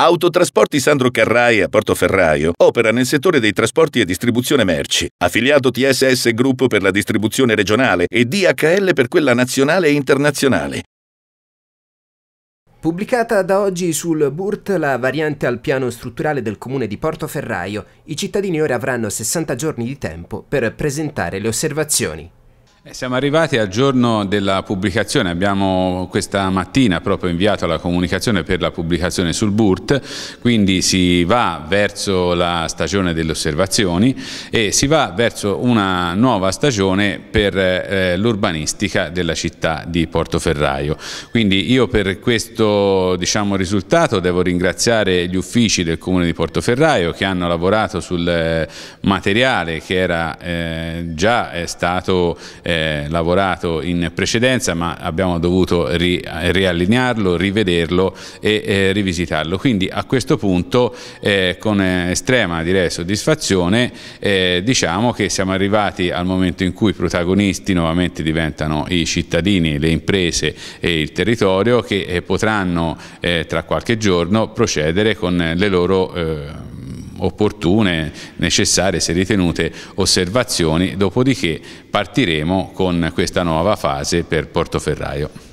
Autotrasporti Sandro Carrai a Portoferraio opera nel settore dei trasporti e distribuzione merci, affiliato TSS Group per la distribuzione regionale e DHL per quella nazionale e internazionale. Pubblicata da oggi sul BURT la variante al piano strutturale del comune di Portoferraio, i cittadini ora avranno 60 giorni di tempo per presentare le osservazioni. Siamo arrivati al giorno della pubblicazione, abbiamo questa mattina proprio inviato la comunicazione per la pubblicazione sul BURT, quindi si va verso la stagione delle osservazioni e si va verso una nuova stagione per eh, l'urbanistica della città di Portoferraio. Quindi io per questo diciamo, risultato devo ringraziare gli uffici del Comune di Portoferraio che hanno lavorato sul eh, materiale che era eh, già eh, stato eh, eh, lavorato in precedenza ma abbiamo dovuto ri riallinearlo, rivederlo e eh, rivisitarlo. Quindi a questo punto eh, con estrema direi, soddisfazione eh, diciamo che siamo arrivati al momento in cui i protagonisti nuovamente diventano i cittadini, le imprese e il territorio che eh, potranno tra qualche giorno procedere con le loro opportune, necessarie se ritenute osservazioni, dopodiché partiremo con questa nuova fase per Portoferraio.